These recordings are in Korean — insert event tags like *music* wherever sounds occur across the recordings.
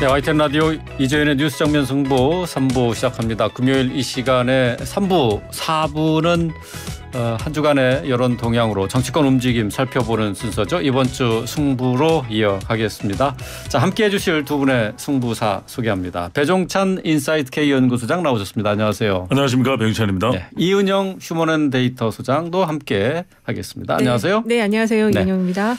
네, 와이텐 라디오 이재현의 뉴스 정면 승부 3부 시작합니다. 금요일 이 시간에 3부, 4부는 어, 한 주간의 여론 동향으로 정치권 움직임 살펴보는 순서죠. 이번 주 승부로 이어가겠습니다. 자, 함께 해주실 두 분의 승부사 소개합니다. 배종찬 인사이트 K 연구소장 나오셨습니다. 안녕하세요. 안녕하십니까. 배종찬입니다. 네, 이은영 휴먼앤데이터 소장도 함께 하겠습니다. 네, 네. 안녕하세요. 네, 안녕하세요. 이은영입니다.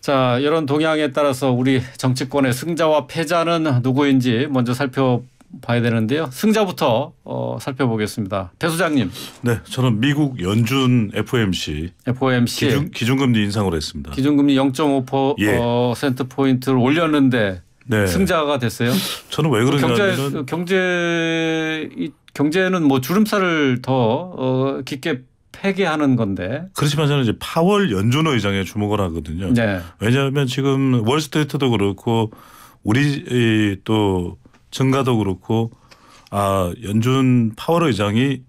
자, 이런 동향에 따라서 우리 정치권의 승자와 패자는 누구인지 먼저 살펴 봐야 되는데요. 승자부터 어, 살펴보겠습니다. 배 소장님. 네, 저는 미국 연준 FOMC, FOMC 기준, 기준금리 인상으 했습니다. 기준금리 0.5% 예. 어, 센트 포인트를 올렸는데 네. 승자가 됐어요. 저는 왜 그러냐면 경제 경제 경제는 뭐 주름살을 더 어, 깊게 폐기하는 건데. 그렇지만 저는 이제 파월 연준 의장에 주목을 하거든요. 네. 왜냐하면 지금 월스트리트도 그렇고 우리 또 증가도 그렇고 아 연준 파월 의장이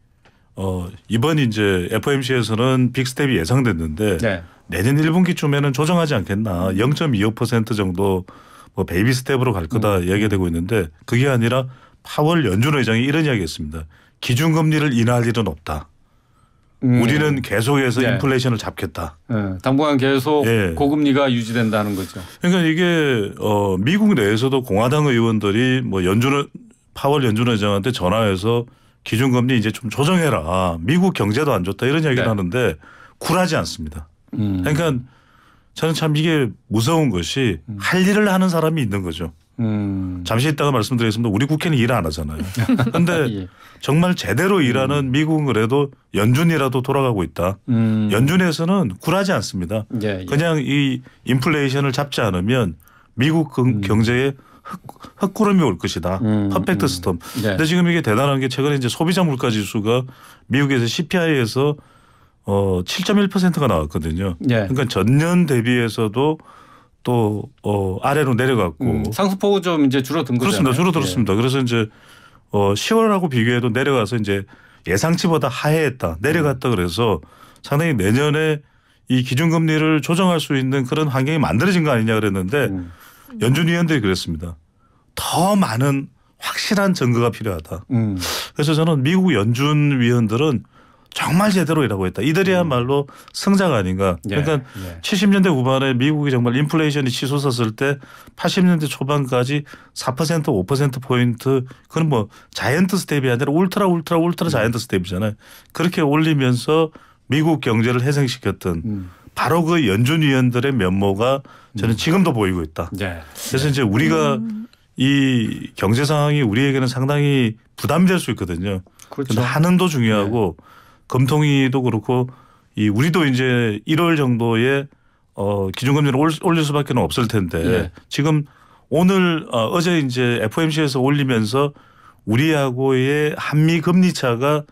어 이번 이제 FOMC에서는 빅스텝이 예상됐는데 네. 내년 1분기쯤에는 조정하지 않겠나 0.25% 음. 정도 뭐 베이비 스텝으로 갈 거다 음. 이야기 되고 있는데 그게 아니라 파월 연준 의장이 이런 이야기했습니다. 기준금리를 인하할 일은 없다. 음. 우리는 계속해서 네. 인플레이션을 잡겠다. 네. 당분간 계속 네. 고금리가 유지된다는 거죠. 그러니까 이게 어 미국 내에서도 공화당 의원들이 뭐 연준 은 파월 연준 의장한테 전화해서 기준금리 이제 좀 조정해라. 미국 경제도 안 좋다 이런 이야기를 네. 하는데 쿨하지 않습니다. 음. 그러니까 저는 참 이게 무서운 것이 음. 할 일을 하는 사람이 있는 거죠. 음. 잠시 있다가 말씀드리겠습니다. 우리 국회는 일 안 하잖아요. 그런데 *laughs* 예. 정말 제대로 일하는 음. 미국은 그래도 연준이라도 돌아가고 있다. 음. 연준에서는 굴하지 않습니다. 예, 예. 그냥 이 인플레이션을 잡지 않으면 미국 그 음. 경제에 흙, 구름이올 것이다. 음, 음, 퍼펙트 스톰. 그런데 예. 지금 이게 대단한 게 최근에 이제 소비자 물가 지수가 미국에서 CPI에서 어 7.1%가 나왔거든요. 예. 그러니까 전년 대비해서도 또 어, 아래로 내려갔고 음, 상수폭은 좀 이제 줄어든 거죠. 그렇습니다. 줄어들었습니다. 예. 그래서 이제 어, 10월하고 비교해도 내려가서 이제 예상치보다 하회했다 내려갔다 음. 그래서 상당히 내년에 이 기준금리를 조정할 수 있는 그런 환경이 만들어진 거 아니냐 그랬는데 음. 연준위원들이 그랬습니다. 더 많은 확실한 증거가 필요하다. 음. 그래서 저는 미국 연준위원들은 정말 제대로 일하고 있다. 이들이야말로 음. 승자가 아닌가. 예. 그러니까 예. 70년대 후반에 미국이 정말 인플레이션이 치솟았을 때 80년대 초반까지 4% 5% 포인트 그건 뭐 자이언트 스텝이 아니라 울트라 울트라 울트라 음. 자이언트 스텝이잖아요. 그렇게 올리면서 미국 경제를 해생시켰던 음. 바로 그 연준 위원들의 면모가 저는 음. 지금도 보이고 있다. 예. 그래서 이제 예. 우리가 음. 이 경제 상황이 우리에게는 상당히 부담될 수 있거든요. 그렇죠. 하는도 중요하고 예. 금통위도 그렇고 이 우리도 이제 1월 정도에 어 기준금리를 올릴 수밖에 는 없을 텐데 네. 지금 오늘 어, 어제 이제 FOMC에서 올리면서 우리하고의 한미 금리 차가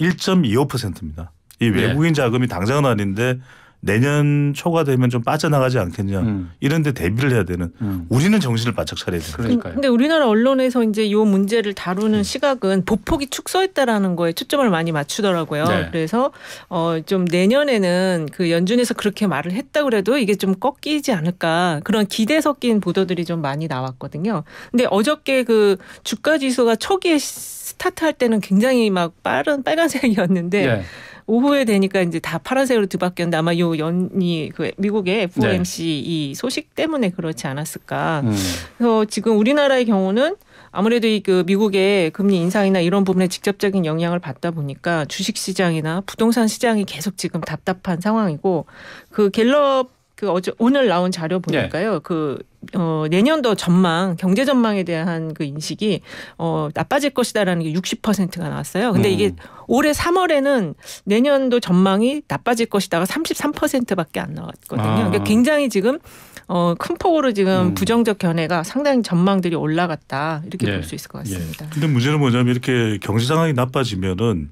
1.25%입니다. 이 네. 외국인 네. 자금이 당장은 아닌데 내년 초가 되면 좀 빠져나가지 않겠냐 음. 이런데 대비를 해야 되는 음. 우리는 정신을 바짝 차려야 되는 그러니까요. 근데 우리나라 언론에서 이제 요 문제를 다루는 음. 시각은 보폭이 축소했다라는 거에 초점을 많이 맞추더라고요. 네. 그래서 어좀 내년에는 그 연준에서 그렇게 말을 했다 그래도 이게 좀 꺾이지 않을까 그런 기대 섞인 보도들이 좀 많이 나왔거든요. 근데 어저께 그 주가 지수가 초기에 스타트할 때는 굉장히 막 빠른 빨간색이었는데 네. 오후에 되니까 이제 다 파란색으로 뒤바뀌었는데 아마 요 연이 그 미국의 FOMC 네. 이 소식 때문에 그렇지 않았을까. 음. 그래서 지금 우리나라의 경우는 아무래도 이 그 미국의 금리 인상이나 이런 부분에 직접적인 영향을 받다 보니까 주식 시장이나 부동산 시장이 계속 지금 답답한 상황이고 그 갤럽 그 어제 오늘 나온 자료 네. 보니까요. 네. 그 어, 내년도 전망 경제 전망에 대한 그 인식이 어, 나빠질 것이다라는 게 60%가 나왔어요. 근데 음. 이게 올해 3월에는 내년도 전망이 나빠질 것이다가 33%밖에 안 나왔거든요. 그러니까 아. 그러니까 굉장히 지금 어, 큰 폭으로 지금 음. 부정적 견해가 상당히 전망들이 올라갔다 이렇게 예. 볼수 있을 것 같습니다. 예. 근데 문제는 뭐냐면 이렇게 경제 상황이 나빠지면은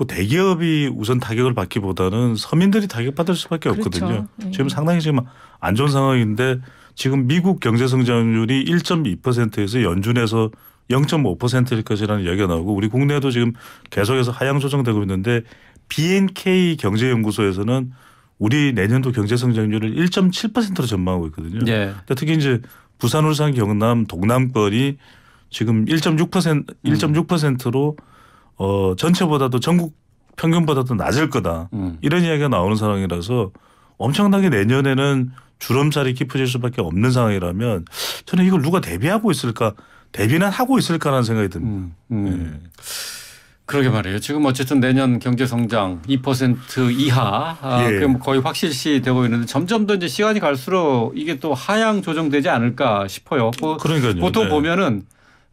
뭐 대기업이 우선 타격을 받기보다는 서민들이 타격받을 수밖에 그렇죠. 없거든요. 그렇죠. 지금 상당히 지금 안 좋은 상황인데 지금 미국 경제 성장률이 1.2%에서 연준에서 0.5%일 것이라는 이야기가 나오고 우리 국내도 지금 계속해서 하향 조정되고 있는데 BNK 경제연구소에서는 우리 내년도 경제 성장률을 1.7%로 전망하고 있거든요. 예. 근데 특히 이제 부산, 울산, 경남, 동남권이 지금 1.6% 1.6%로 음. 어 전체보다도 전국 평균보다도 낮을 거다. 음. 이런 이야기가 나오는 상황이라서 엄청나게 내년에는 주름살이 깊어질 수밖에 없는 상황이라면 저는 이걸 누가 대비하고 있을까? 대비는 하고 있을까라는 생각이 듭니다. 음, 음. 예. 그러게 말이에요. 지금 어쨌든 내년 경제 성장 2% 이하 아, 예. 그럼 거의 확실시 되고 있는데 점점 더 이제 시간이 갈수록 이게 또 하향 조정되지 않을까 싶어요. 뭐 그러니까요. 보통 네. 보면은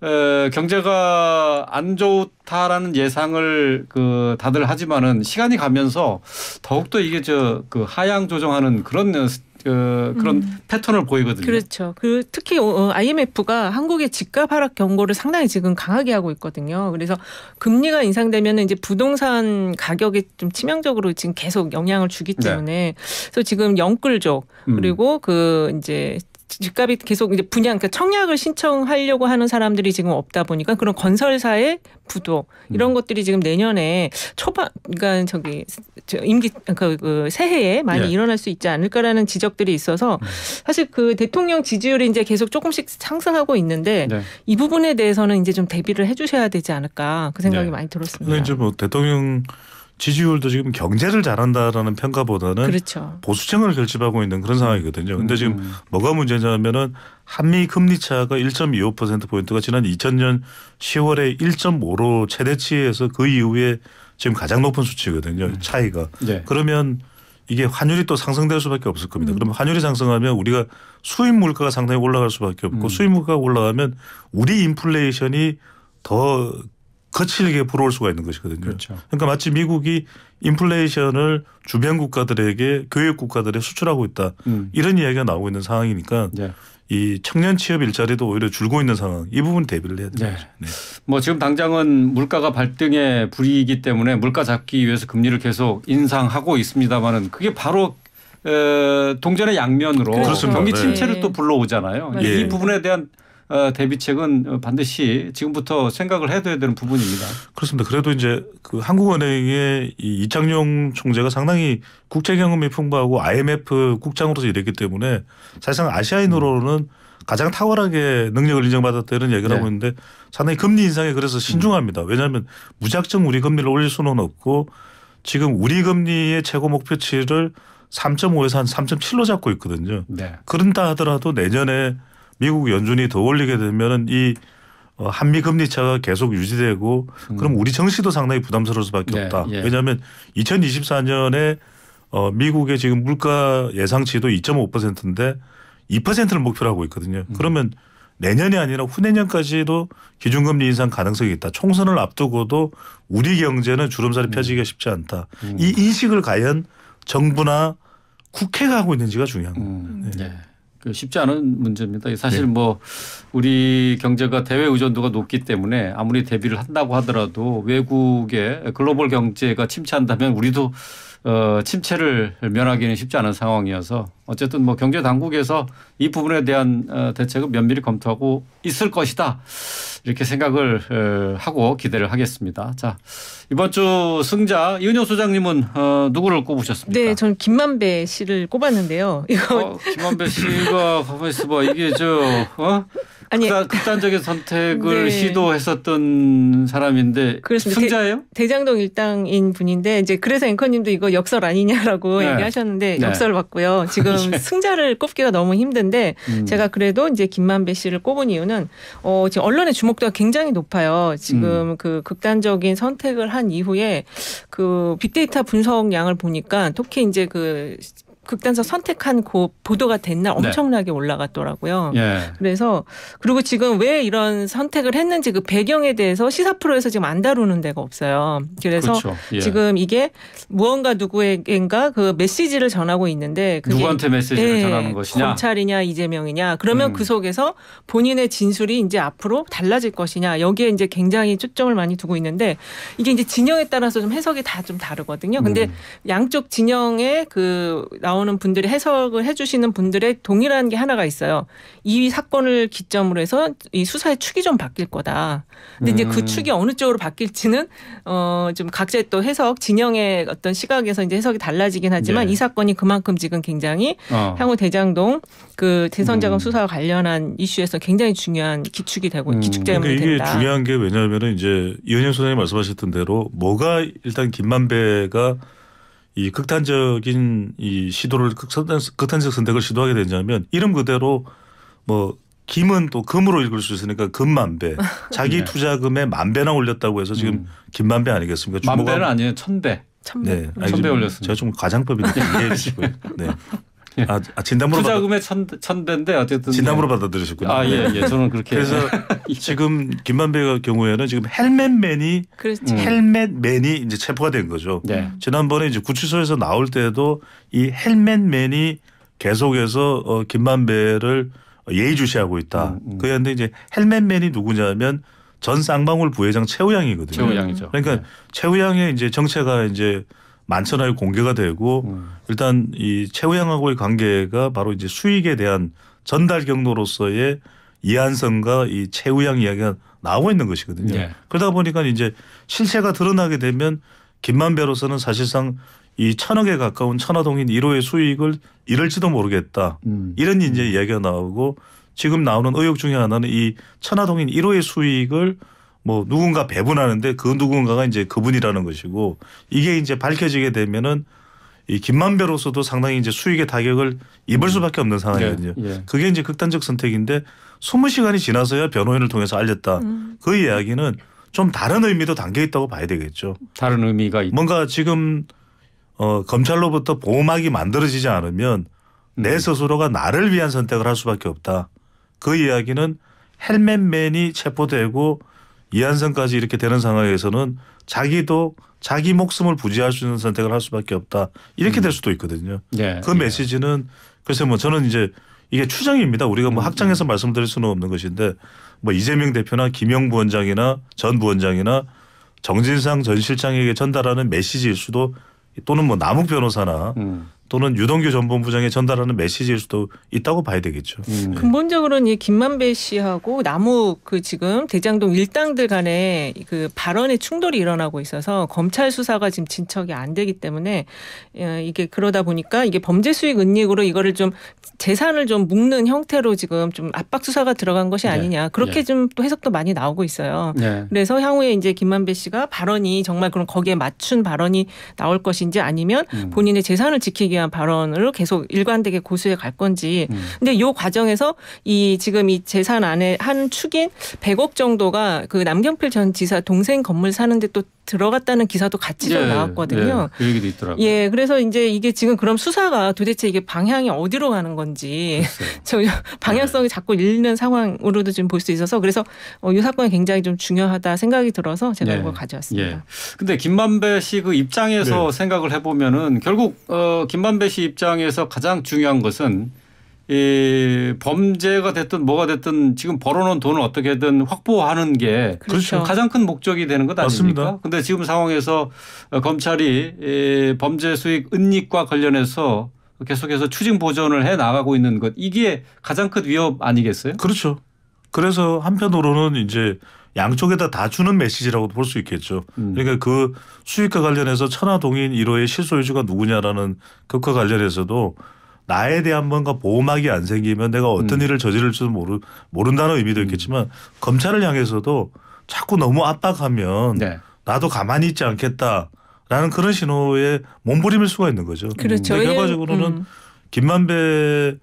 에, 경제가 안 좋다라는 예상을 그 다들 하지만은 시간이 가면서 더욱더 이게 저그 하향 조정하는 그런 그 그런 음. 패턴을 보이거든요. 그렇죠. 그 특히 IMF가 어, 한국의 집값 하락 경고를 상당히 지금 강하게 하고 있거든요. 그래서 금리가 인상되면 이제 부동산 가격에 좀 치명적으로 지금 계속 영향을 주기 네. 때문에 네. 그래서 지금 영끌족 음. 그리고 음. 그 이제 집값이 계속 이제 분양, 그러니까 청약을 신청하려고 하는 사람들이 지금 없다 보니까 그런 건설사의 부도 이런 음. 것들이 지금 내년에 초반, 그러니까 저기 임기 그그 그 새해에 많이 예. 일어날 수 있지 않을까라는 지적들이 있어서 음. 사실 그 대통령 지지율이 이제 계속 조금씩 상승하고 있는데 네. 이 부분에 대해서는 이제 좀 대비를 해주셔야 되지 않을까 그 생각이 네. 많이 들었습니다. 이제 뭐 대통령 지지율도 지금 경제를 잘한다라는 평가보다는 그렇죠. 보수층을 결집하고 있는 그런 상황이거든요. 근데 지금 음. 뭐가 문제냐면은 한미 금리 차가 1.25% 포인트가 지난 2000년 10월에 1.5로 최대치에서 그 이후에 지금 가장 높은 수치거든요. 음. 차이가. 네. 그러면 이게 환율이 또 상승될 수밖에 없을 겁니다. 음. 그러면 환율이 상승하면 우리가 수입 물가가 상당히 올라갈 수밖에 없고 음. 수입 물가가 올라가면 우리 인플레이션이 더 거칠게 불어올 수가 있는 것이거든요. 그렇죠. 그러니까 마치 미국이 인플레이션을 주변 국가들에게 교육 국가들에 수출하고 있다 음. 이런 이야기가 나오고 있는 상황이니까 네. 이 청년 취업 일자리도 오히려 줄고 있는 상황 이 부분 대비를 해야 되죠. 네. 네. 뭐 지금 당장은 물가가 발등에 불이기 때문에 물가 잡기 위해서 금리를 계속 인상하고 있습니다만은 그게 바로 동전의 양면으로 그렇습니다. 경기 네. 침체를 또 네. 불러오잖아요. 이 부분에 대한 어, 대비책은 반드시 지금부터 생각을 해둬야 되는 부분입니다. 그렇습니다. 그래도 이제 그 한국은행의 이 이창용 총재가 상당히 국제 경험이 풍부하고 IMF 국장으로서 일했기 때문에 사실상 아시아인으로는 가장 탁월하게 능력을 인정받았다는 얘기를 네. 하고 있는데 상당히 금리 인상에 그래서 신중합니다. 왜냐하면 무작정 우리 금리를 올릴 수는 없고 지금 우리 금리의 최고 목표치를 3.5에서 한 3.7로 잡고 있거든요. 네. 그런다 하더라도 내년에 미국 연준이 더 올리게 되면은 이 어, 한미 금리 차가 계속 유지되고 음. 그럼 우리 정시도 상당히 부담스러울 수밖에 네, 없다. 예. 왜냐하면 2024년에 어 미국의 지금 물가 예상치도 2.5%인데 2%를 목표로 하고 있거든요. 음. 그러면 내년이 아니라 후내년까지도 기준금리 인상 가능성이 있다. 총선을 앞두고도 우리 경제는 주름살이 음. 펴지기가 쉽지 않다. 음. 이 인식을 과연 정부나 국회가 하고 있는지가 중요한 겁니다. 네. 네. 예, 쉽지 않은 문제입니다. 사실 네. 뭐 우리 경제가 대외 의존도가 높기 때문에 아무리 대비를 한다고 하더라도 외국의 글로벌 경제가 침체한다면 우리도 어, 침체를 면하기는 쉽지 않은 상황이어서 어쨌든 뭐 경제 당국에서 이 부분에 대한 어, 대책은 면밀히 검토하고 있을 것이다. 이렇게 생각을 하고 기대를 하겠습니다. 자 이번 주 승자 이은영 소장님은 어, 누구를 꼽으셨습니까? 네, 저는 김만배 씨를 꼽았는데요. 이거 어, 김만배 씨가 가만 있어봐 이게 저 어? 아니 극단, 적인 선택을 네. 시도했었던 사람인데 그렇습니다. 승자예요? 대, 장동 일당인 분인데 이제 그래서 앵커님도 이거 역설 아니냐라고 네. 얘기하셨는데 네. 역설 받고요. 지금 *laughs* 승자를 꼽기가 너무 힘든데 음. 제가 그래도 이제 김만배 씨를 꼽은 이유는 어, 지금 언론에 주목 만족도가 굉장히 높아요. 지금 음. 그 극단적인 선택을 한 이후에 그 빅데이터 분석 양을 보니까 특히 이제 그 극단서 선택한 고 보도가 된날 네. 엄청나게 네. 올라갔더라고요. 예. 그래서 그리고 지금 왜 이런 선택을 했는지 그 배경에 대해서 시사 프로에서 지금 안 다루는 데가 없어요. 그래서 그렇죠. 예. 지금 이게 무언가 누구에게인가그 메시지를 전하고 있는데 그게 누구한테 메시지를 네. 전하는 것이냐 검찰이냐 이재명이냐 그러면 음. 그 속에서 본인의 진술이 이제 앞으로 달라질 것이냐 여기에 이제 굉장히 초점을 많이 두고 있는데 이게 이제 진영에 따라서 좀 해석이 다 좀 다르거든요. 근데 음. 양쪽 진영의 그 나온 나오는 분들이 해석을 해주시는 분들의 동일한 게 하나가 있어요. 이 사건을 기점으로 해서 이 수사의 축이 좀 바뀔 거다. 근데 음. 이제 그 음. 축이 어느 쪽으로 바뀔지는 어좀 각자의 또 해석 진영의 어떤 시각에서 이제 해석이 달라지긴 하지만 예. 이 사건이 그만큼 지금 굉장히 어. 향후 대장동 그 대선 자금 음. 수사와 관련한 이슈에서 굉장히 중요한 기축이 되고 음. 기축점이 그러니까 이게 된다. 이게 중요한 게 왜냐하면은 이제 이은영 소장님 말씀하셨던 대로 뭐가 일단 김만배가 이 극단적인 이 시도를 극단적 선택을 시도하게 되냐면 이름 그대로 뭐 김은 또 금으로 읽을 수 있으니까 금만배. *laughs* 자기 네. 투자금에 만 배나 올렸다고 해서 지금 음. 김만배 아니겠습니까? 만 배는 아니에요. 천 배. 천 배. 네. 음. 천배 올렸습니다. 제가 좀 과장법이니까 *laughs* 이해해 주시고요. 네. 예. 아, 아 진담으로 투자금의 천, 천대인데 어쨌든 진담으로 뭐. 예. 받아들이셨군요. 아 예예 네. 예. 저는 그렇게 그래서 *laughs* 예. 지금 김만배의 경우에는 지금 헬멧맨이 그렇지. 음. 헬멧맨이 이제 체포가 된 거죠. 네. 지난번에 이제 구치소에서 나올 때도 이 헬멧맨이 계속해서 어, 김만배를 예의주시하고 있다. 음, 음. 그런데 이제 헬멧맨이 누구냐면 전 쌍방울 부회장 최우양이거든요. 최우양이죠. 그러니까 네. 최우양의 이제 정체가 이제 만천하에 공개가 되고 음. 일단 이 최우양하고의 관계가 바로 이제 수익에 대한 전달 경로로서의 이한성과 이 최우양 이야기가 나오고 있는 것이거든요. 예. 그러다 보니까 이제 실체가 드러나게 되면 김만배로서는 사실상 이 천억에 가까운 천화동인 1호의 수익을 잃을지도 모르겠다. 음. 이런 이제 음. 이야기가 나오고 지금 나오는 의혹 중에 하나는 이 천화동인 1호의 수익을 뭐 누군가 배분하는데 그 누군가가 이제 그분이라는 것이고 이게 이제 밝혀지게 되면은 이 김만배로서도 상당히 이제 수익의 타격을 입을 수밖에 없는 상황이거든요. 예, 예. 그게 이제 극단적 선택인데 20시간이 지나서야 변호인을 통해서 알렸다. 음. 그 이야기는 좀 다른 의미도 담겨 있다고 봐야 되겠죠. 다른 의미가 있... 뭔가 지금 어, 검찰로부터 보호막이 만들어지지 않으면 음. 내 스스로가 나를 위한 선택을 할 수밖에 없다. 그 이야기는 헬멧맨이 체포되고 이한선까지 이렇게 되는 상황에서는 자기도 자기 목숨을 부지할 수 있는 선택을 할 수밖에 없다 이렇게 음. 될 수도 있거든요. 예. 그 예. 메시지는 글쎄 뭐 저는 이제 이게 추정입니다. 우리가 뭐 학장에서 음, 음. 말씀드릴 수는 없는 것인데 뭐 이재명 대표나 김영 부원장이나 전 부원장이나 정진상 전 실장에게 전달하는 메시지일 수도 또는 뭐 남욱 변호사나 음. 또는 유동규 전 본부장에 전달하는 메시지일 수도 있다고 봐야 되겠죠. 음. 네. 근본적으로는 이 김만배 씨하고 나무 그 지금 대장동 일당들 간에 그 발언의 충돌이 일어나고 있어서 검찰 수사가 지금 진척이 안 되기 때문에 예, 이게 그러다 보니까 이게 범죄 수익 은닉으로 이거를 좀 재산을 좀 묶는 형태로 지금 좀 압박 수사가 들어간 것이 네. 아니냐 그렇게 네. 좀또 해석도 많이 나오고 있어요. 네. 그래서 향후에 이제 김만배 씨가 발언이 정말 그럼 거기에 맞춘 발언이 나올 것인지 아니면 음. 본인의 재산을 지키기 위한 발언을 계속 일관되게 고수해 갈 건지. 음. 근데 요 과정에서 이 지금 이 재산 안에 한 축인 100억 정도가 그 남경필 전 지사 동생 건물 사는데 또 들어갔다는 기사도 같이 좀 예, 나왔거든요. 예, 그 얘기도 있더라고요. 예, 그래서 이제 이게 지금 그럼 수사가 도대체 이게 방향이 어디로 가는 건지 *laughs* 저 방향성이 네. 자꾸 잃는 상황으로도 지금 볼 수 있어서 그래서 어, 이 사건이 굉장히 좀 중요하다 생각이 들어서 제가 예, 이걸 가져왔습니다. 예. 근데 김만배 씨 그 입장에서 네. 생각을 해보면은 결국 어, 김만배 씨 입장에서 가장 중요한 것은 이 범죄가 됐든 뭐가 됐든 지금 벌어놓은 돈을 어떻게든 확보하는 게 그렇죠. 그 가장 큰 목적이 되는 것 아닙니까? 맞습데 지금 상황에서 어, 검찰이 범죄 수익 은닉과 관련해서 계속해서 추징 보전을 해 나가고 있는 것 이게 가장 큰 위협 아니겠어요? 그렇죠. 그래서 한편으로는 이제 양쪽에다 다 주는 메시지라고 볼 수 있겠죠. 음. 그러니까 그 수익과 관련해서 천화동인 1호의 실소유주가 누구냐라는 것과 그, 그 관련해서도 나에 대한 뭔가 보호막이 안 생기면 내가 어떤 음. 일을 저지를지도 모르, 모른다는 의미도 음. 있겠지만 검찰을 향해서도 자꾸 너무 압박하면 네. 나도 가만히 있지 않겠다라는 그런 신호에 몸부림일 수가 있는 거죠. 그렇죠. 음. 결과적으로는 김만배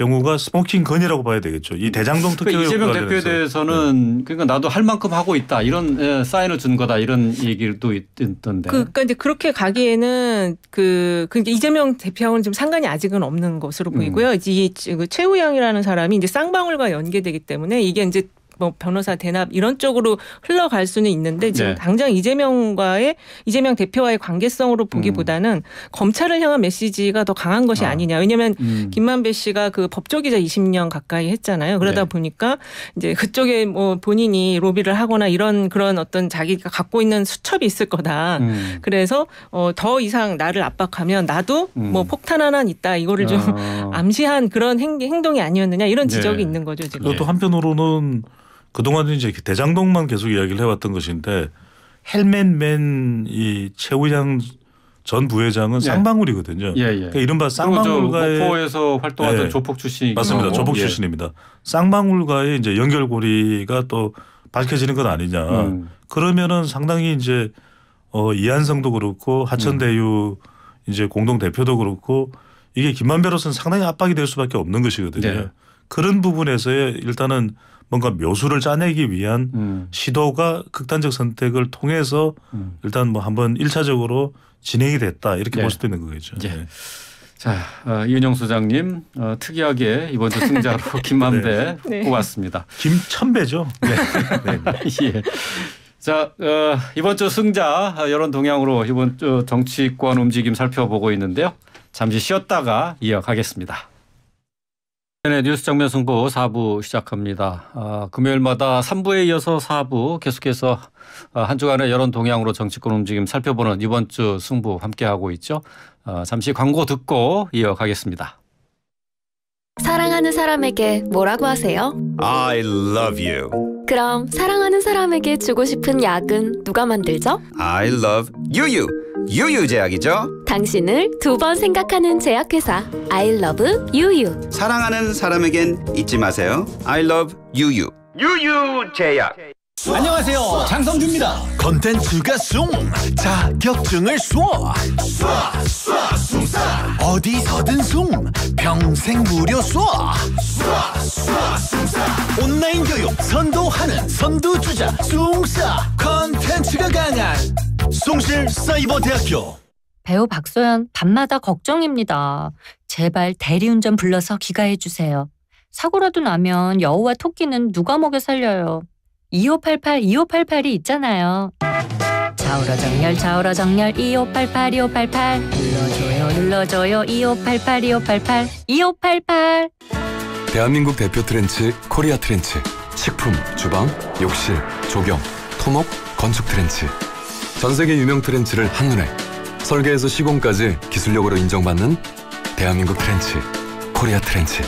경우가 스모킹 건이라고 봐야 되겠죠. 이 대장동 특혜 그러니까 이재명 대표에 되면서. 대해서는 네. 그러니까 나도 할 만큼 하고 있다 이런 예, 사인을 준 거다 이런 얘기도 있던데. 그, 그러니까 이제 그렇게 가기에는 그 그러니까 이재명 대표하고는 지금 상관이 아직은 없는 것으로 음. 보이고요. 음. 이제 최우양이라는 사람이 이제 쌍방울과 연계되기 때문에 이게 이제 뭐 변호사 대납 이런 쪽으로 흘러갈 수는 있는데 지금 네. 당장 이재명과의 이재명 대표와의 관계성으로 보기보다는 음. 검찰을 향한 메시지가 더 강한 것이 아. 니냐 왜냐하면 음. 김만배 씨가 그 법조기자 20년 가까이 했잖아요. 그러다 네. 보니까 이제 그쪽에 뭐 본인이 로비를 하거나 이런 그런 어떤 자기가 갖고 있는 수첩이 있을 거다. 음. 그래서 어, 더 이상 나를 압박하면 나도 음. 뭐 폭탄 하나 있다 이거를 좀 아. 암시한 그런 행, 동이 아니었느냐 이런 네. 지적이 네. 있는 거죠 지금. 또 예. 한편으로는 그동안은 이제 대장동만 계속 이야기를 해왔던 것인데 헬멧맨 이 최우장 전 부회장은 예. 쌍방울이거든요. 예, 예. 그러니까 이른바 쌍방울과의 목포에서 활동하던 예. 조폭 출신 맞습니다. 조폭 예. 출신입니다. 쌍방울과의 이제 연결고리가 또 밝혀지는 건 아니냐. 음. 그러면은 상당히 이제 어 이한성도 그렇고 하천대유 음. 이제 공동 대표도 그렇고 이게 김만배로서는 상당히 압박이 될 수밖에 없는 것이거든요. 네. 그런 부분에서의 일단은 뭔가 묘수를 짜내기 위한 음. 시도가 극단적 선택을 통해서 음. 일단 뭐 한번 일차적으로 진행이 됐다 이렇게 네. 볼 수도 있는 거겠죠. 네. 네. 자 어, 이은영 소장님 어, 특이하게 이번 주 승자로 *laughs* 네. 김만배 네. 네. 뽑았습니다. 김천배죠. 네. 네. *laughs* 예. 자 어, 이번 주 승자 아, 여론 동향으로 이번 주 정치권 움직임 살펴보고 있는데요. 잠시 쉬었다가 이어가겠습니다. 네, 뉴스 정면 승부 4부 시작합니다. 아, 금요일마다 3부에 이어서 4부 계속해서 아, 한 주간의 여론 동향으로 정치권 움직임 살펴보는 이번 주 승부 함께하고 있죠. 아, 잠시 광고 듣고 이어가겠습니다. 사랑하는 사람에게 뭐라고 하세요? I love you. 그럼 사랑하는 사람에게 주고 싶은 약은 누가 만들죠? I love you you. 유유제약이죠. 당신을 두 번 생각하는 제약회사 아이러브 유유. 사랑하는 사람에겐 잊지 마세요. 아이러브 유유. 유유제약. 안녕하세요 장성주입니다 컨텐츠가 숭 자격증을 쏴 어디서든 숭 평생 무료 쏴 온라인 교육 선도하는 선두주자 숭사 컨텐츠가 강한 송실 사이버대학교 배우 박소연 밤마다 걱정입니다. 제발 대리운전 불러서 귀가해 주세요. 사고라도 나면 여우와 토끼는 누가 먹여 살려요. 2588, 2588이 있잖아요. 좌우로 정렬, 좌우로 정렬, 2588, 2588. 눌러줘요, 눌러줘요, 2588, 2588, 2588. 대한민국 대표 트렌치, 코리아 트렌치. 식품, 주방, 욕실, 조경, 토목, 건축 트렌치. 전 세계 유명 트렌치를 한눈에. 설계에서 시공까지 기술력으로 인정받는 대한민국 트렌치, 코리아 트렌치.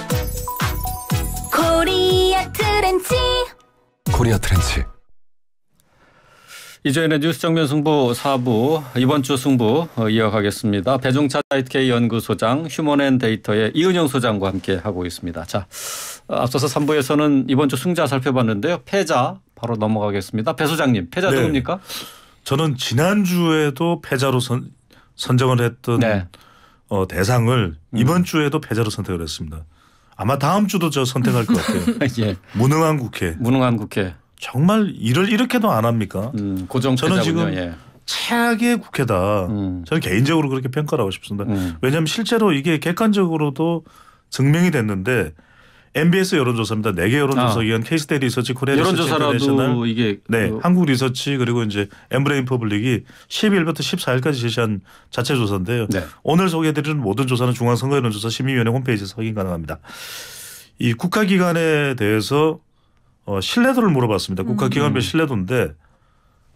코리아 트렌치. 이조연 뉴스 정면 승부 4부 이번 주 승부 어, 이어가겠습니다. 배종차 ITK 연구소장 휴먼앤데이터의 이은영 소장과 함께 하고 있습니다. 자 어, 앞서서 3부에서는 이번 주 승자 살펴봤는데요. 패자 바로 넘어가겠습니다. 배 소장님 패자 네. 누굽니까? 저는 지난주에도 패자로 선, 선정을 했던 네. 어, 대상을 이번 음. 주에도 패자로 선택을 했습니다. 아마 다음 주도 저 선택할 것 같아요. *laughs* 예. 무능한 국회. 무능한 국회. 정말 일을 이렇게도 안 합니까? 음, 고정 저는 지금 예. 최악의 국회다. 음. 저는 개인적으로 그렇게 평가를 하고 싶습니다. 음. 왜냐하면 실제로 이게 객관적으로도 증명이 됐는데 MBS 여론조사입니다. 네 개 여론조사 아. 기관 케이스테 리서치 코리아 여론조사라도 이게 네 그... 한국 리서치 그리고 이제 엠브레인 퍼블릭이 12일부터 14일까지 제시한 자체 조사인데요. 네. 오늘 소개해드리는 모든 조사는 중앙선거여론조사 심의위원회 홈페이지에서 확인 가능합니다. 이 국가기관에 대해서 어, 신뢰도를 물어봤습니다. 국가기관별 음. 신뢰도인데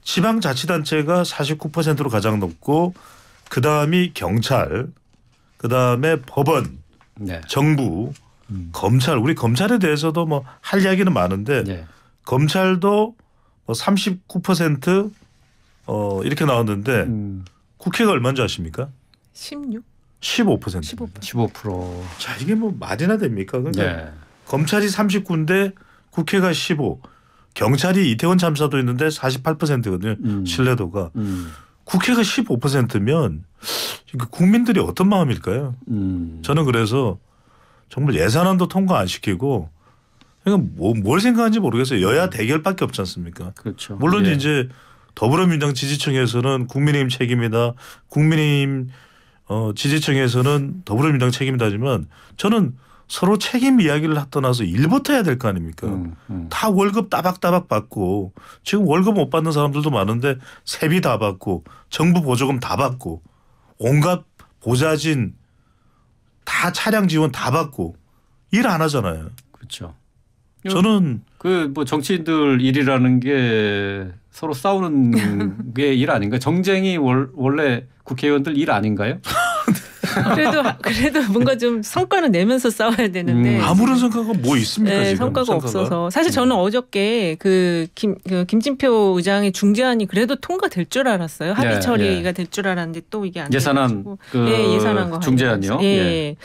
지방자치단체가 49%로 가장 높고 그 다음이 경찰, 그 다음에 법원, 네. 정부 검찰 우리 검찰에 대해서도 뭐 할 이야기는 많은데 네. 검찰도 뭐39% 어, 이렇게 나왔는데 음. 국회가 얼마인지 아십니까? 16? 5 15%. 15%. 자 이게 뭐 말이나 됩니까? 그러니까 네. 검찰이 39인데 국회가 15. 경찰이 이태원 참사도 있는데 48%거든요. 음. 신뢰도가. 음. 국회가 15%면 국민들이 어떤 마음일까요? 음. 저는 그래서 정말 예산안도 통과 안 시키고 그러니까 뭐, 뭘 생각하는지 모르겠어요. 여야 음. 대결밖에 없지 않습니까? 그렇죠. 물론 예. 이제 더불어민주당 지지층에서는 국민의힘 책임이다. 국민의힘 어, 지지층에서는 더불어민주당 책임이다지만 저는 서로 책임 이야기를 떠나서 일부터 해야 될 거 아닙니까? 음, 음. 다 월급 따박따박 받고 지금 월급 못 받는 사람들도 많은데 세비 다 받고 정부 보조금 다 받고 온갖 보좌진 다 차량 지원 다 받고 일 안 하잖아요. 그렇죠. 저는 그 뭐 정치인들 일이라는 게 서로 싸우는 *laughs* 게 일 아닌가? 정쟁이 월, 원래 국회의원들 일 아닌가요? 그래도 그래도 뭔가 좀 성과는 내면서 싸워야 되는데 음, 아무런 성과가 뭐 있습니까? 네, 지금 성과가, 성과가, 없어서 사실 음. 저는 어저께 그, 김, 그 김진표 의장의 중재안이 그래도 통과될 줄 알았어요. 합의 예, 예. 처리가 예. 될줄 알았는데 또 이게 안 예산안 그 예, 예산안 중재안이요. 예. 예.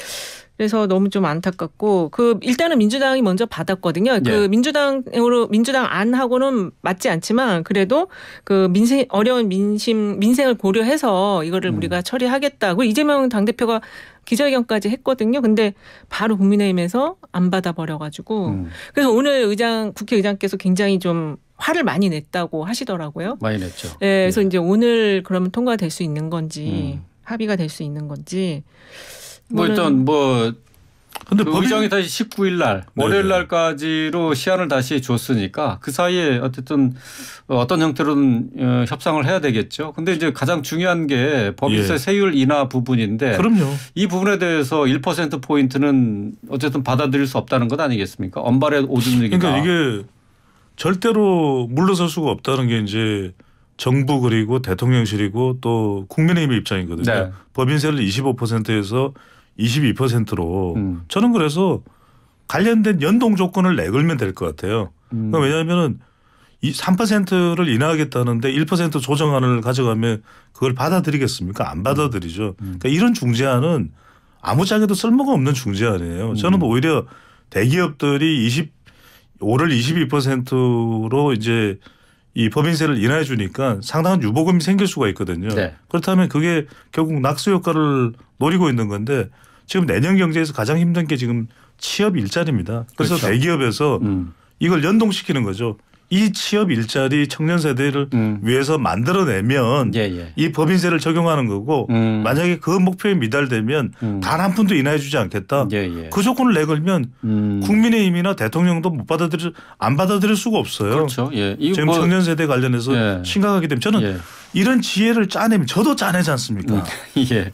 그래서 너무 좀 안타깝고 그 일단은 민주당이 먼저 받았거든요. 네. 그 예. 민주당으로 민주당 안하고는 맞지 않지만 그래도 그 민생 어려운 민심 민생을 고려해서 이거를 음. 우리가 처리하겠다고 이재명 당 대표가 기자회견까지 했거든요. 근데 바로 국민의힘에서 안 받아 버려 가지고 음. 그래서 오늘 의장 국회의장께서 굉장히 좀 화를 많이 냈다고 하시더라고요. 많이 냈죠. 예, 네, 그래서 예. 이제 오늘 그러면 통과될 수 있는 건지 음. 합의가 될 수 있는 건지 뭐 일단 뭐 근데 그 법이... 의장이 다시 19일 날 월요일 날까지로 시한을 다시 줬으니까 그 사이에 어쨌든 어떤 형태로든 어, 협상을 해야 되겠죠. 근데 이제 가장 중요한 게 법인세 예. 세율 인하 부분인데 그럼요. 이 부분에 대해서 1% 포인트는 어쨌든 받아들일 수 없다는 것 아니겠습니까? 언발의 오줌 얘기다. 그러니까 이게 절대로 물러설 수가 없다는 게 이제 정부 그리고 대통령실이고 또 국민의힘의 입장이거든요. 네. 법인세를 25%에서 22%로 음. 저는 그래서 관련된 연동 조건을 내걸면 될 것 같아요. 음. 그러니까 왜냐하면은 이 3%를 인하하겠다는데 1% 조정안을 가져가면 그걸 받아들이겠습니까? 안 받아들이죠. 음. 음. 그러니까 이런 중재안은 아무짝에도 쓸모가 없는 중재안이에요. 저는 음. 오히려 대기업들이 20 5를 22%로 이제 이 법인세를 인하해 주니까 상당한 유보금이 생길 수가 있거든요. 네. 그렇다면 그게 결국 낙수 효과를 노리고 있는 건데 지금 내년 경제에서 가장 힘든 게 지금 취업 일자리입니다. 그래서 그렇죠. 대기업에서 음. 이걸 연동시키는 거죠. 이 취업 일자리 청년 세대를 음. 위해서 만들어내면 예, 예. 이 법인세를 적용하는 거고 음. 만약에 그 목표에 미달되면 음. 단한 푼도 인하해주지 않겠다. 예, 예. 그 조건을 내걸면 음. 국민의힘이나 대통령도 못 받아들일 안 받아들일 수가 없어요. 그렇죠. 예. 지금 뭐 청년 세대 관련해서 예. 심각하게 되면 저는 이런 지혜를 짜내면 저도 짜내지 않습니까? 음. *laughs* 예.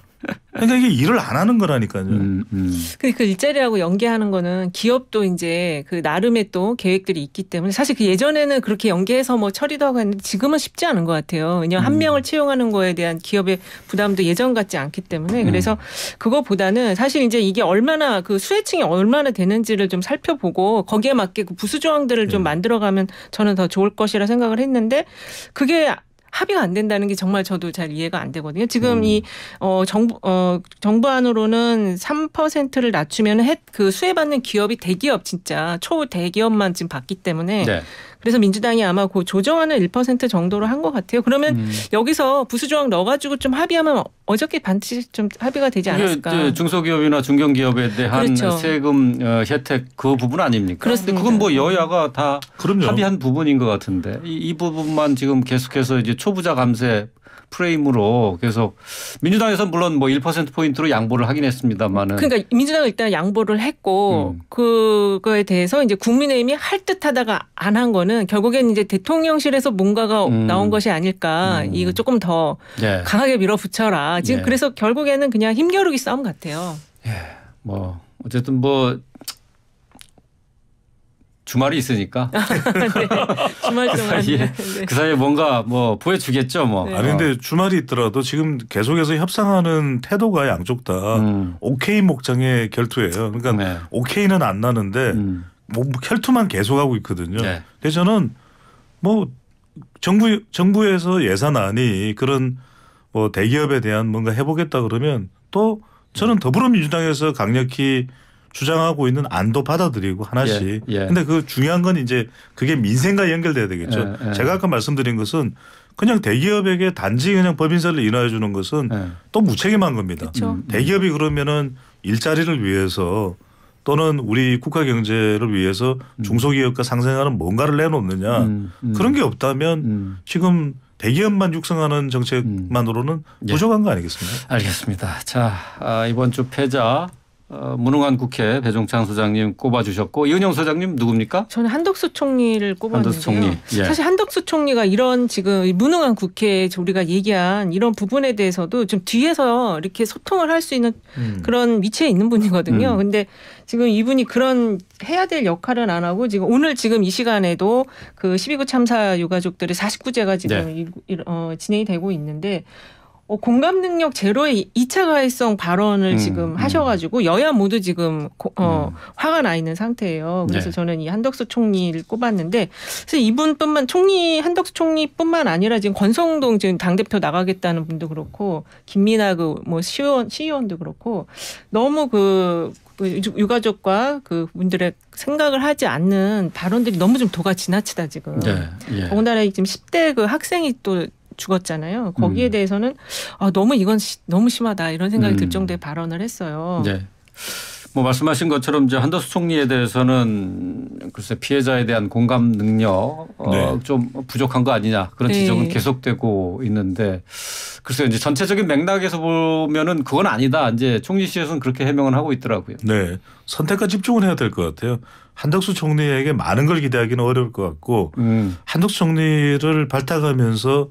그러니까 이게 일을 안 하는 거라니까요. 음, 음. 그러니까 그 일자리하고 연계하는 거는 기업도 이제 그 나름의 또 계획들이 있기 때문에 사실 그 예전에는 그렇게 연계해서 뭐 처리도 하고 했는데 지금은 쉽지 않은 것 같아요. 왜냐하면 음. 한 명을 채용하는 거에 대한 기업의 부담도 예전 같지 않기 때문에 그래서 음. 그거보다는 사실 이제 이게 얼마나 그 수혜층이 얼마나 되는지를 좀 살펴보고 거기에 맞게 그 부수 조항들을 좀 네. 만들어가면 저는 더 좋을 것이라 생각을 했는데 그게 합의가 안 된다는 게 정말 저도 잘 이해가 안 되거든요. 지금 음. 이 어, 정부 어, 정부 안으로는 3%를 낮추면 그 수혜받는 기업이 대기업 진짜 초대기업만 지금 받기 때문에 네. 그래서 민주당이 아마 그 조정안을 1% 정도로 한 것 같아요. 그러면 음. 여기서 부수조항 넣어가지고 좀 합의하면 어저께 반드시 좀 합의가 되지 않을까 중소기업이나 중견기업에 대한 그렇죠. 세금 어, 혜택 그 부분 아닙니까? 그렇데 그건 뭐 여야가 다 그럼요. 합의한 부분인 것 같은데 이, 이 부분만 지금 계속해서 이제 초부자 감세 프레임으로 계속 민주당에서는 물론 뭐 1% 포인트로 양보를 하긴 했습니다만은 그러니까 민주당은 일단 양보를 했고 음. 그거에 대해서 이제 국민의힘이 할 듯하다가 안 한 거는 결국엔 이제 대통령실에서 뭔가가 음. 나온 것이 아닐까 음. 이거 조금 더 예. 강하게 밀어붙여라 지금 예. 그래서 결국에는 그냥 힘겨루기 싸움 같아요. 예. 뭐 어쨌든 뭐 주말이 있으니까 *laughs* 네, 주말 그 사이에, 네. 그 사이에 뭔가 뭐 보여주겠죠 뭐. 네. 아니 근데 주말이 있더라도 지금 계속해서 협상하는 태도가 양쪽 다 음. 오케이 목장의 결투예요. 그러니까 네. 오케이는 안 나는데 음. 뭐결투만 뭐 계속하고 있거든요. 네. 그래서 저는 뭐 정부 정부에서 예산안이 그런 뭐 대기업에 대한 뭔가 해보겠다 그러면 또 저는 음. 더불어민주당에서 강력히 주장하고 있는 안도 받아들이고 하나씩. 예, 예. 근데 그 중요한 건 이제 그게 민생과 연결돼야 되겠죠. 예, 예. 제가 아까 말씀드린 것은 그냥 대기업에게 단지 그냥 법인세를 인하해 주는 것은 예. 또 무책임한 겁니다. 그쵸? 음. 대기업이 그러면은 일자리를 위해서 또는 우리 국가 경제를 위해서 음. 중소기업과 상생하는 뭔가를 내놓느냐 음, 음. 그런 게 없다면 음. 지금 대기업만 육성하는 정책만으로는 음. 예. 부족한 거 아니겠습니까? 알겠습니다. 자 아, 이번 주 패자 어, 무능한 국회 배종찬 소장님 꼽아주셨고 이은영 소장님 누굽니까? 저는 한덕수 총리를 꼽았는데요. 한덕수 총리. 예. 사실 한덕수 총리가 이런 지금 무능한 국회 우리가 얘기한 이런 부분에 대해서도 좀 뒤에서 이렇게 소통을 할 수 있는 음. 그런 위치에 있는 분이거든요. 음. 근데 지금 이분이 그런 해야 될 역할은 안 하고 지금 오늘 지금 이 시간에도 그 12구 참사 유가족들의 49제가 지금 네. 이, 어, 진행이 되고 있는데 어, 공감 능력 제로의 이차 가해성 발언을 음, 지금 음. 하셔가지고 여야 모두 지금 고, 어, 음. 화가 나 있는 상태예요. 그래서 네. 저는 이 한덕수 총리를 꼽았는데 사실 이분뿐만 총리 한덕수 총리뿐만 아니라 지금 권성동 지금 당 대표 나가겠다는 분도 그렇고 김민아 그 뭐 시의원 시의원도 그렇고 너무 그, 그 유가족과 그 분들의 생각을 하지 않는 발언들이 너무 좀 도가 지나치다 지금. 네, 예. 더군다나 지금 10대 그 학생이 또 죽었잖아요. 음. 거기에 음. 대해서는 아, 너무 이건 시, 너무 심하다 이런 생각이 음. 들 정도의 발언을 했어요. 네. 뭐 말씀하신 것처럼 이제 한덕수 총리에 대해서는 글쎄 피해자에 대한 공감 능력 어, 네. 어, 좀 부족한 거 아니냐 그런 네. 지적은 계속되고 있는데 글쎄 이제 전체적인 맥락에서 보면은 그건 아니다 이제 총리실에서는 그렇게 해명을 하고 있더라고요. 네 선택과 집중을 해야 될 것 같아요. 한덕수 총리에게 많은 걸 기대하기는 어려울 것 같고 음. 한덕수 총리를 발탁하면서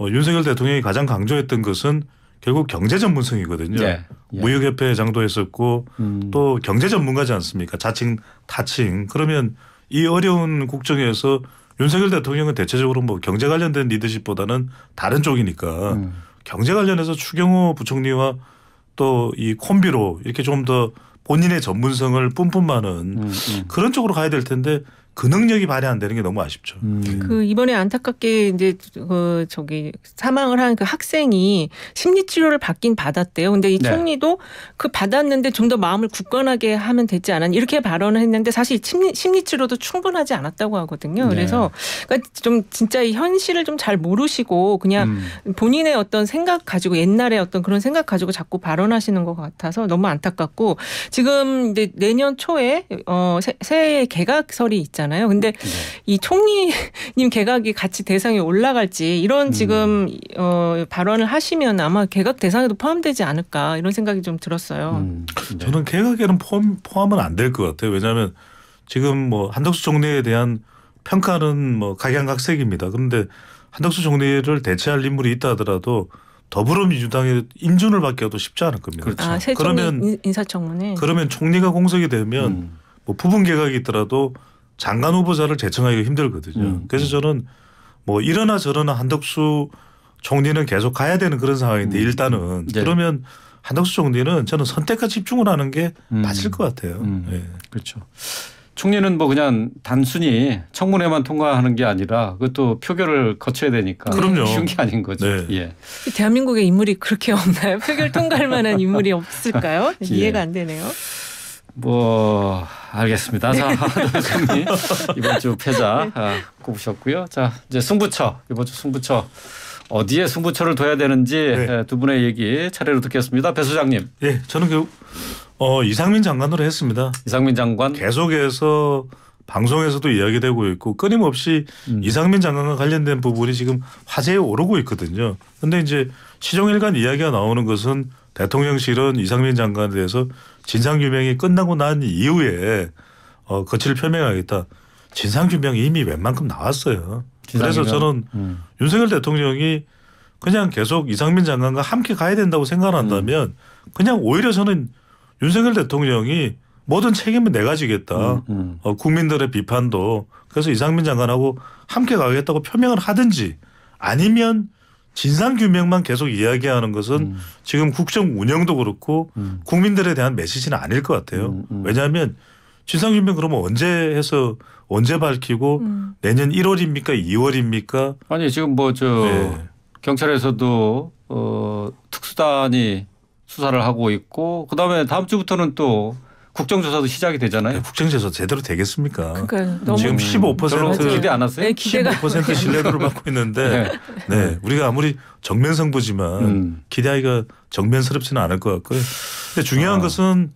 어, 윤석열 대통령이 가장 강조했던 것은 결국 경제 전문성이거든요. 예. 예. 무역협회 장도 했었고 음. 또 경제 전문가지 않습니까? 자칭 타칭. 그러면 이 어려운 국정에서 윤석열 대통령은 대체적으로 뭐 경제 관련된 리더십보다는 다른 쪽이니까 음. 경제 관련해서 추경호 부총리와 또 이 콤비로 이렇게 좀 더 본인의 전문성을 뿜뿜하는 음, 음. 그런 쪽으로 가야 될 텐데 그 능력이 발휘 안 되는 게 너무 아쉽죠. 음. 네. 그 이번에 안타깝게 이제 그 저기 사망을 한 그 학생이 심리 치료를 받긴 받았대요. 근데 이 네. 총리도 네. 그 받았는데 좀 더 마음을 굳건하게 하면 되지 않았냐 이렇게 발언을 했는데 사실 심리, 심리 치료도 충분하지 않았다고 하거든요. 네. 그래서 그러니까 좀 진짜 이 현실을 좀 잘 모르시고 그냥 음. 본인의 어떤 생각 가지고 옛날에 어떤 그런 생각 가지고 자꾸 발언하시는 것 같아서 너무 안타깝고 지금 이제 내년 초에 어 새해 개각설이 있잖아요. 거잖아요. 근데 네. 이 총리님 개각이 같이 대상에 올라갈지 이런 음. 지금 음. 어, 발언을 하시면 아마 개각 대상에도 포함되지 않을까 이런 생각이 좀 들었어요. 음. 네. 저는 개각에는 포함, 포함은 안 될 것 같아요. 왜냐하면 지금 뭐 한덕수 총리에 대한 평가는 뭐 각양각색입니다. 그런데 한덕수 총리를 대체할 인물이 있다 하더라도 더불어민주당의 인준을 받기가도 쉽지 않을 겁니다. 그렇죠. 아, 그러면 인사청문회. 그러면 총리가 공석이 되면 음. 뭐 부분 개각이 있더라도 장관 후보자를 제청하기가 힘들거든요. 음. 그래서 음. 저는 뭐 이러나 저러나 한덕수 총리는 계속 가야 되는 그런 상황인데 음. 일단은 네. 그러면 한덕수 총리는 저는 선택과 집중을 하는 게 음. 맞을 것 같아요. 음. 네. 그렇죠. 총리는 뭐 그냥 단순히 청문회만 통과하는 게 아니라 그것도 표결을 거쳐야 되니까 그럼요. 쉬운 게 아닌 거죠. 네. 예. 대한민국의 인물이 그렇게 없나요? 표결 통과할 만한 인물이 없을까요? *laughs* 예. 이해가 안 되네요. 뭐 알겠습니다. 자, 네. *laughs* 이번 주 패자 아, 꼽으셨고요. 자, 이제 승부처 이번 주 승부처 어디에 승부처를 둬야 되는지 네. 예, 두 분의 얘기 차례로 듣겠습니다. 배 소장님. 예, 네, 저는 그 어, 이상민 장관으로 했습니다. 이상민 장관 계속해서 방송에서도 이야기되고 있고 끊임없이 음. 이상민 장관과 관련된 부분이 지금 화제에 오르고 있거든요. 근데 이제 시종일관 이야기가 나오는 것은 대통령실은 이상민 장관에 대해서 진상규명이 끝나고 난 이후에 어, 거취를 표명하겠다. 진상규명이 이미 웬만큼 나왔어요. 진상규명. 그래서 저는 음. 윤석열 대통령이 그냥 계속 이상민 장관과 함께 가야 된다고 생각한다면 음. 그냥 오히려 저는 윤석열 대통령이 모든 책임을 내가 지겠다. 음, 음, 어, 국민들의 비판도 그래서 이상민 장관하고 함께 가겠다고 표명을 하든지 아니면 진상 규명만 계속 이야기하는 것은 음. 지금 국정 운영도 그렇고 음. 국민들에 대한 메시지는 아닐 것 같아요. 음, 음. 왜냐하면 진상 규명 그러면 언제 해서 언제 밝히고 음. 내년 1월입니까 2월입니까? 아니 지금 뭐저 네. 경찰에서도 어 특수단이 수사를 하고 있고 그다음에 다음 주부터는 또 국정조사도 시작이 되잖아요. 네, 국정조사 제대로 되겠습니까? 그러니까 지금 15% 기대 안 하세요? 네, 15% *laughs* 신뢰도를 받고 있는데 네. 네. 우리가 아무리 정면 성보지만 음. 기대하기가 정면스럽지는 않을 것 같고요. 근데 중요한 아. 것은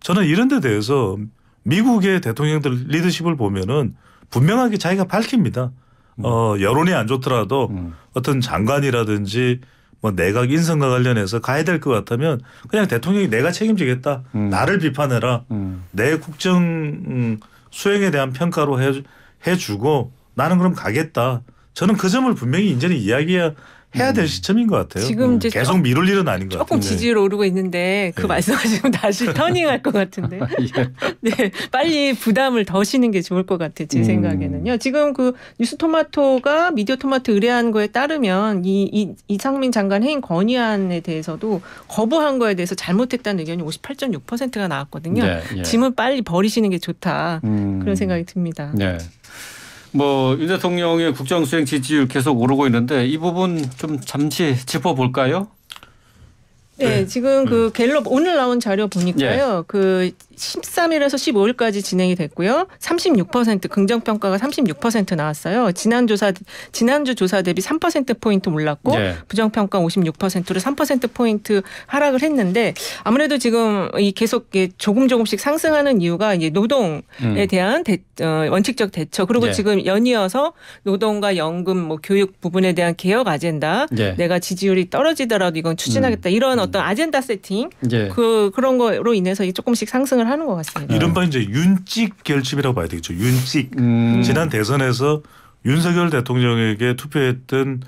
저는 이런 데 대해서 미국의 대통령들 리더십을 보면은 분명하게 자기가 밝힙니다. 음. 어, 여론이 안 좋더라도 음. 어떤 장관이라든지 뭐 내각 인선과 관련해서 가야 될 것 같으면 그냥 대통령이 내가 책임지겠다. 음. 나를 비판해라. 음. 내 국정 음, 수행에 대한 평가로 해, 해주고 나는 그럼 가겠다. 저는 그 점을 분명히 이제는 이야기해야 해야 될 음. 시점인 것 같아요. 지금 음. 이제 계속 미룰 일은 아닌 것 조금 같아요. 지지율 오르고 있는데 그 네. 말씀하시면 다시 *laughs* 터닝할 것 같은데. *laughs* 예. 네, 빨리 부담을 더시는 게 좋을 것 같아요. 제 음. 생각에는요. 지금 그 뉴스토마토가 미디어토마토 의뢰한 거에 따르면 이, 이 이상민 장관 해임 건의안에 대해서도 거부한 거에 대해서 잘못했다는 의견이 58.6%가 나왔거든요. 네, 예. 짐은 빨리 버리시는 게 좋다 음. 그런 생각이 듭니다. 네. 뭐윤 대통령의 국정수행 지지율 계속 오르고 있는데 이 부분 좀 잠시 짚어볼까요? 네, 네, 지금 그 음. 갤럽 오늘 나온 자료 보니까요. 예. 그 13일에서 15일까지 진행이 됐고요. 36% 긍정 평가가 36% 나왔어요. 지난 조사 지난주 조사 대비 3% 포인트 올랐고 예. 부정 평가 56%로 3% 포인트 하락을 했는데 아무래도 지금 이 계속 조금 조금씩 상승하는 이유가 이제 노동에 음. 대한 대, 어, 원칙적 대처 그리고 예. 지금 연이어서 노동과 연금 뭐 교육 부분에 대한 개혁 아젠다 예. 내가 지지율이 떨어지더라도 이건 추진하겠다 이런 어떤 아젠다 세팅 예. 그 그런 거로 인해서 조금씩 상승을 하는 것 같습니다. 이른바 네. 이제 윤직 결집이라고 봐야 되겠죠. 윤직 음. 지난 대선에서 윤석열 대통령에게 투표했던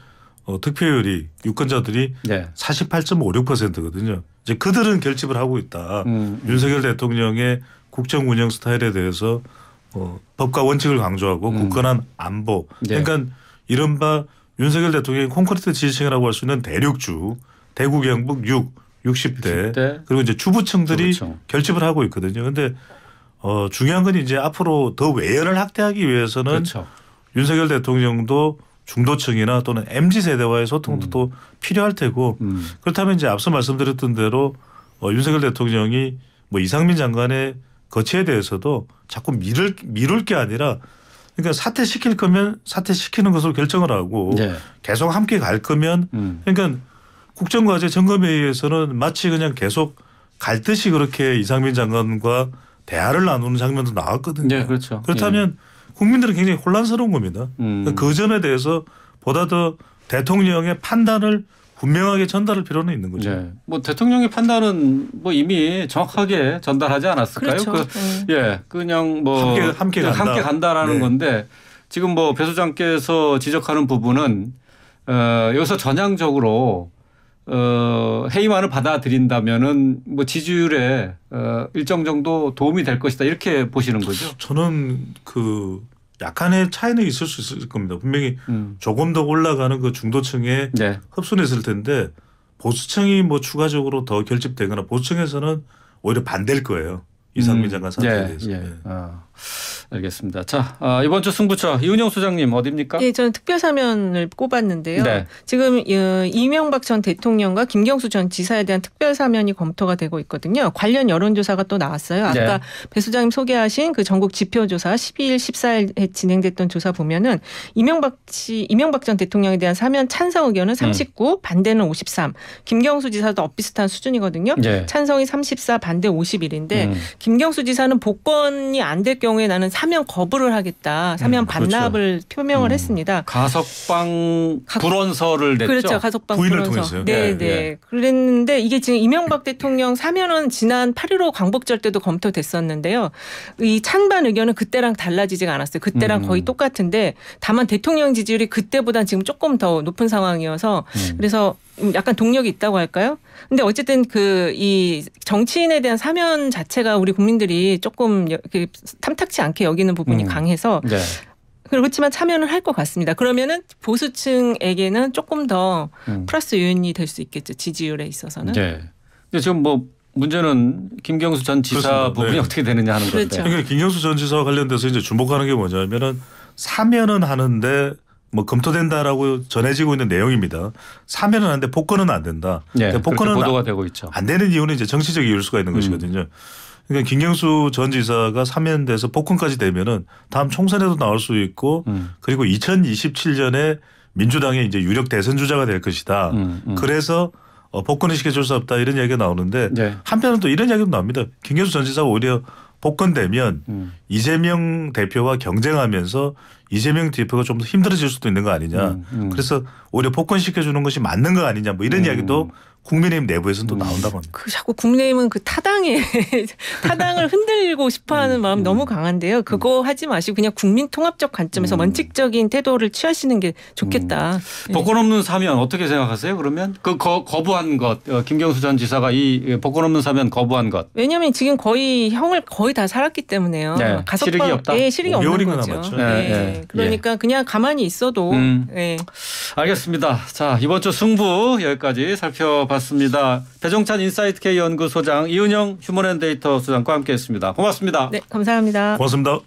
어, 득표율이 유권자들이 예. 48.56%거든요. 이제 그들은 결집을 하고 있다. 음. 윤석열 대통령의 국정 운영 스타일에 대해서 어, 법과 원칙을 강조하고 음. 굳건한 안보. 예. 그러니까 이른바 윤석열 대통령이 콘크리트 지지층이라고 할 수 있는 대륙주 대구 경북 6 60대, 60대. 그리고 이제 주부층들이 주부층. 그렇죠. 결집을 하고 있거든요. 근데 어 중요한 건 이제 앞으로 더 외연을 확대하기 위해서는 그렇죠. 윤석열 대통령도 중도층이나 또는 mz 세대와의 소통도 음. 또 필요할 테고 음. 그렇다면 이제 앞서 말씀드렸던 대로 어, 윤석열 대통령이 뭐 이상민 장관의 거치에 대해서도 자꾸 미룰 미룰 게 아니라 그러니까 사퇴 시킬 거면 사퇴 시키는 것으로 결정을 하고 네. 계속 함께 갈 거면 음. 그러니까 국정과제 점검회의에서는 마치 그냥 계속 갈 듯이 그렇게 이상민 장관과 대화를 나누는 장면도 나왔거든요. 네, 그렇죠. 그렇다면 예. 국민들은 굉장히 혼란스러운 겁니다. 음. 그러니까 그 점에 대해서 보다 더 대통령의 판단을 분명하게 전달할 필요는 있는 거죠. 네. 뭐 대통령의 판단은 뭐 이미 정확하게 전달하지 않았을까요? 그렇죠. 그, 네. 예, 그냥 뭐 함께, 함께 간다. 함께 간다라는 네. 건데 지금 뭐배 소장께서 지적하는 부분은 어, 여기서 전향적으로 어, 해임안을 받아들인다면은 뭐 지지율에 어, 일정 정도 도움이 될 것이다 이렇게 보시는 거죠? 저는 그 약간의 차이는 있을 수 있을 겁니다. 분명히 음. 조금 더 올라가는 그 중도층에 네. 흡수했을 텐데 보수층이 뭐 추가적으로 더 결집되거나 보수층에서는 오히려 반대일 거예요. 이상민 음. 장관 사태에 예, 대해서. 예. 예. 아. 알겠습니다. 자 아, 이번 주 승부처 이은영 소장님 어디입니까? 예, 저는 특별사면을 꼽았는데요. 네. 지금 예, 이명박 전 대통령과 김경수 전 지사에 대한 특별사면이 검토가 되고 있거든요. 관련 여론조사가 또 나왔어요. 아까 네. 배 소장님 소개하신 그 전국 지표조사 12일, 14일에 진행됐던 조사 보면은 이명박 씨, 이명박 전 대통령에 대한 사면 찬성 의견은 39, 음. 반대는 53. 김경수 지사도 엇비슷한 수준이거든요. 네. 찬성이 34, 반대 51인데 음. 김경수 지사는 복권이 안 될 경우 경우에 나는 사면 거부를 하겠다. 사면 음, 그렇죠. 반납을 그렇죠. 표명을 음. 했습니다. 가석방 불원서를 냈죠. 그렇죠. 가석방 부인을 불원서. 통해서요. 네, 네, 네. 그랬는데 이게 지금 이명박 대통령 사면은 지난 8.15 광복절 때도 검토됐었는데요. 이 찬반 의견은 그때랑 달라지지가 않았어요. 그때랑 음. 거의 똑같은데 다만 대통령 지지율이 그때보단 지금 조금 더 높은 상황이어서 음. 그래서 음, 약간 동력이 있다고 할까요? 근데 어쨌든 그 이 정치인에 대한 사면 자체가 우리 국민들이 조금 그 탐탁치 않게 여기는 부분이 음. 강해서 네. 그렇지만 참여는 할 것 같습니다. 그러면은 보수층에게는 조금 더 음. 플러스 요인이 될 수 있겠죠 지지율에 있어서는. 네. 근데 지금 뭐 문제는 김경수 전 지사 그렇습니다. 네. 부분이 네. 어떻게 되느냐 하는 그렇죠. 건데. 그러니까 김경수 전 지사와 관련돼서 이제 주목하는 게 뭐냐면은 사면은 하는데 뭐 검토된다라고 전해지고 있는 내용입니다. 사면은 안 돼, 복권은 안 된다. 네, 복권은 보도가 안, 되고 있죠. 안 되는 이유는 이제 정치적 이유일 수가 있는 음. 것이거든요. 그러니까 김경수 전 지사가 사면돼서 복권까지 되면은 다음 총선에도 나올 수 있고 음. 그리고 2027년에 민주당의 이제 유력 대선 주자가 될 것이다. 음, 음. 그래서 어, 복권을 시켜줄 수 없다 이런 이야기가 나오는데 네. 한편은 또 이런 이야기도 나옵니다. 김경수 전 지사가 오히려 복권되면 음. 이재명 대표와 경쟁하면서 이재명 대표가 좀 더 힘들어질 수도 있는 거 아니냐. 음, 음. 그래서 오히려 복권시켜주는 것이 맞는 거 아니냐. 뭐 이런 음. 이야기도 국민의힘 내부에서는 또 음. 나온다고 합니다. 그 자꾸 국민의힘은 그 타당에 *laughs* 타당을 흔들고 싶어하는 음, 마음 음. 너무 강한데요. 음. 그거 음. 하지 마시고 그냥 국민 통합적 관점에서 음. 원칙적인 태도를 취하시는 게 좋겠다. 네. 복권 없는 사면 어떻게 생각하세요? 그러면 그 거, 거부한 것 어, 김경수 전 지사가 이 예, 복권 없는 사면 거부한 것. 왜냐하면 지금 거의 형을 거의 다 살았기 때문에요. 네. 가석방, 실익이 없다. 예, 실익이 없는 거죠. 네. 네, 네. 그러니까 예. 그냥 가만히 있어도. 알겠습니다. 자 이번 주 승부 여기까지 살펴. 짚어봤습니다. 배종찬 인사이트K 연구소장 이은영 휴먼앤데이터 소장과 함께했습니다. 고맙습니다. 네, 감사합니다. 고맙습니다.